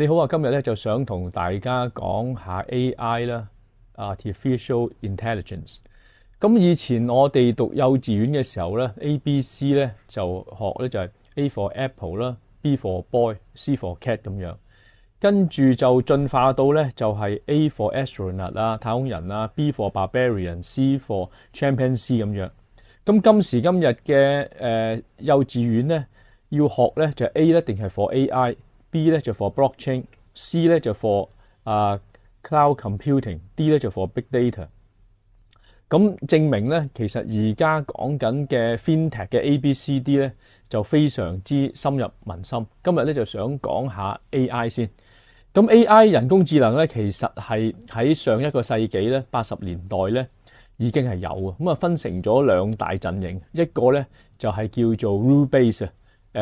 你好啊，今日咧就想同大家讲下 AI 啦，artificial intelligence。咁以前我哋读幼稚园嘅时候咧，A、B、C 咧就学咧就系 A for apple 啦，B for boy，C for cat 咁样。跟住就进化到咧就系 A for astronaut 啦，太空人啦，B for barbarian，C for chimpanzee 咁样。咁今时今日嘅誒幼稚園咧要學咧就 A 一定係 for AI？B 咧就 for blockchain，C 咧就 for 啊 cloud computing，D 咧就 for big data。咁证明咧，其实而家讲紧嘅 FinTech 嘅 A、B、C、D 咧，就非常之深入民心。今日咧就想讲下 AI 先。咁 AI 人工智能咧，其实系喺上一个世纪咧，八十年代咧已经系有啊。咁啊，分成咗两大阵营，一个咧就系叫做 r u l e b a s e 啊，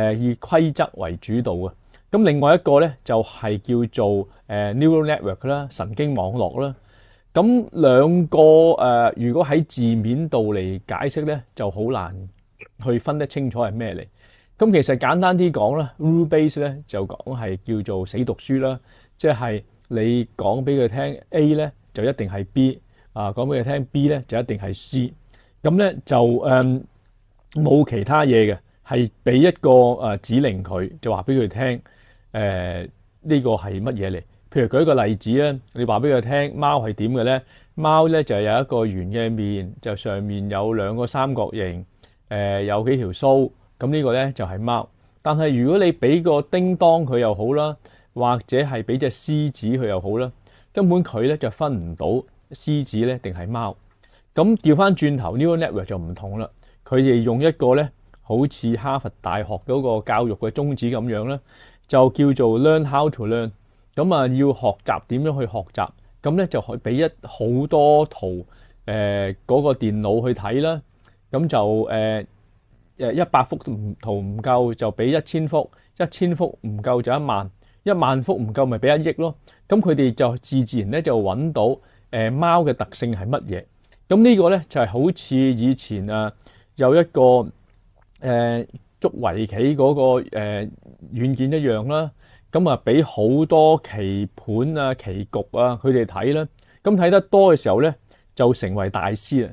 诶以规则为主导啊。咁另外一個咧就係叫做誒 neural network 啦，神經網絡啦。咁兩個誒，如果喺字面度嚟解釋咧，就好難去分得清楚係咩嚟。咁其實簡單啲講啦，rule base 咧就講係叫做死讀書啦，即係你講俾佢聽 A 咧就一定係 B 啊，講俾佢聽 B 咧就一定係 C。咁咧就誒冇其他嘢嘅，係俾一個誒指令佢，就話俾佢聽。誒呢個係乜嘢嚟？譬如舉個例子啊，你話俾佢聽，貓係點嘅咧？貓咧就有一個圓嘅面，就上面有兩個三角形，誒有幾條須咁呢個咧就係貓。但係如果你俾個叮當佢又好啦，或者係俾只獅子佢又好啦，根本佢咧就分唔到獅子咧定係貓。咁調翻轉頭，new network 就唔同啦。佢哋用一個咧，好似哈佛大學嗰個教育嘅宗旨咁樣咧。就叫做 learn how to learn，咁啊要學習點樣去學習，咁咧就可俾一好多圖，誒嗰個電腦去睇啦，咁就誒誒一百幅圖唔夠就俾一千幅，一千幅唔夠就一萬，一萬幅唔夠咪俾一億咯，咁佢哋就自自然咧就揾到誒貓嘅特性係乜嘢，咁呢個咧就係好似以前啊有一個誒。捉圍棋嗰個誒軟件一樣啦，咁啊俾好多棋盤啊、棋局啊佢哋睇啦，咁睇得多嘅時候咧，就成為大師啦。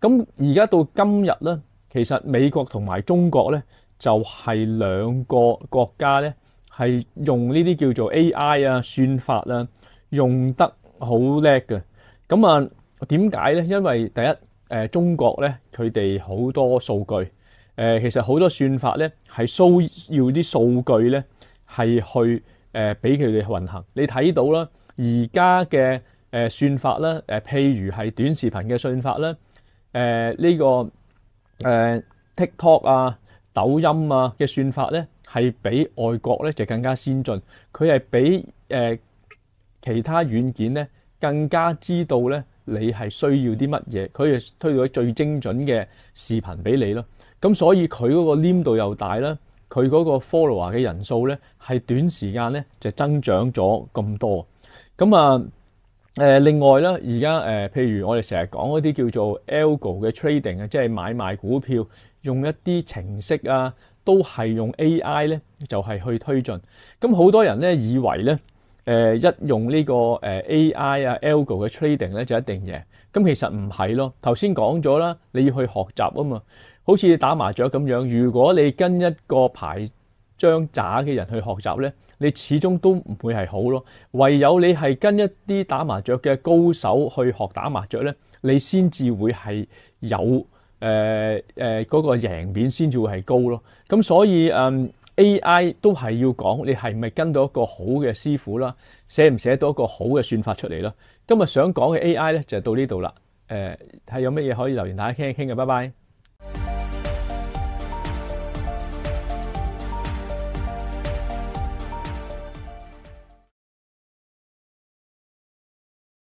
咁而家到今日咧，其實美國同埋中國咧就係兩個國家咧，係用呢啲叫做 AI 啊算法啊，用得好叻嘅。咁啊點解咧？因為第一誒中國咧，佢哋好多數據。誒其實好多算法咧係需要啲數據咧係去誒俾佢哋運行。你睇到啦，而家嘅誒算法啦，誒譬如係短視頻嘅算法啦，誒呢個誒 TikTok 啊、抖音啊嘅算法咧，係比外國咧就更加先進。佢係比誒其他軟件咧更加知道咧。你係需要啲乜嘢？佢誒推到咗最精準嘅視頻俾你咯。咁所以佢嗰個黏度又大啦，佢嗰個 follower 嘅人數咧係短時間咧就增長咗咁多。咁啊誒，另外咧而家誒，譬如我哋成日講嗰啲叫做 algo 嘅 trading，即係買賣股票用一啲程式啊，都係用 AI 咧就係去推進。咁好多人咧以為咧。誒一用呢個誒 AI 啊 Algo 嘅 trading 咧就一定贏，咁其實唔係咯。頭先講咗啦，你要去學習啊嘛。好似打麻雀咁樣，如果你跟一個牌張渣嘅人去學習咧，你始終都唔會係好咯。唯有你係跟一啲打麻雀嘅高手去學打麻雀咧，你先至會係有誒誒嗰個贏面先至會係高咯。咁所以嗯。A.I. 都係要講，你係咪跟到一個好嘅師傅啦？寫唔寫到一個好嘅算法出嚟啦？今日想講嘅 A.I. 咧就到呢度啦。誒，睇有乜嘢可以留言大家傾一傾嘅，拜拜。